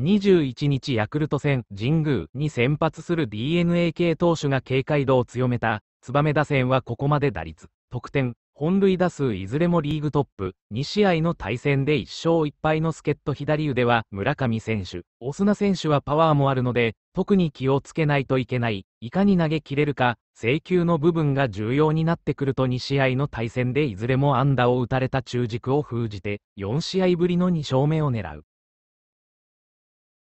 21日ヤクルト戦神宮に先発する DNA 系投手が警戒度を強めた、燕打線はここまで打率、得点、本塁打数いずれもリーグトップ、2試合の対戦で1勝1敗の助っ人左腕は村上選手、オスナ選手はパワーもあるので、特に気をつけないといけない、いかに投げ切れるか、制球の部分が重要になってくると2試合の対戦でいずれも安打を打たれた中軸を封じて、4試合ぶりの2勝目を狙う。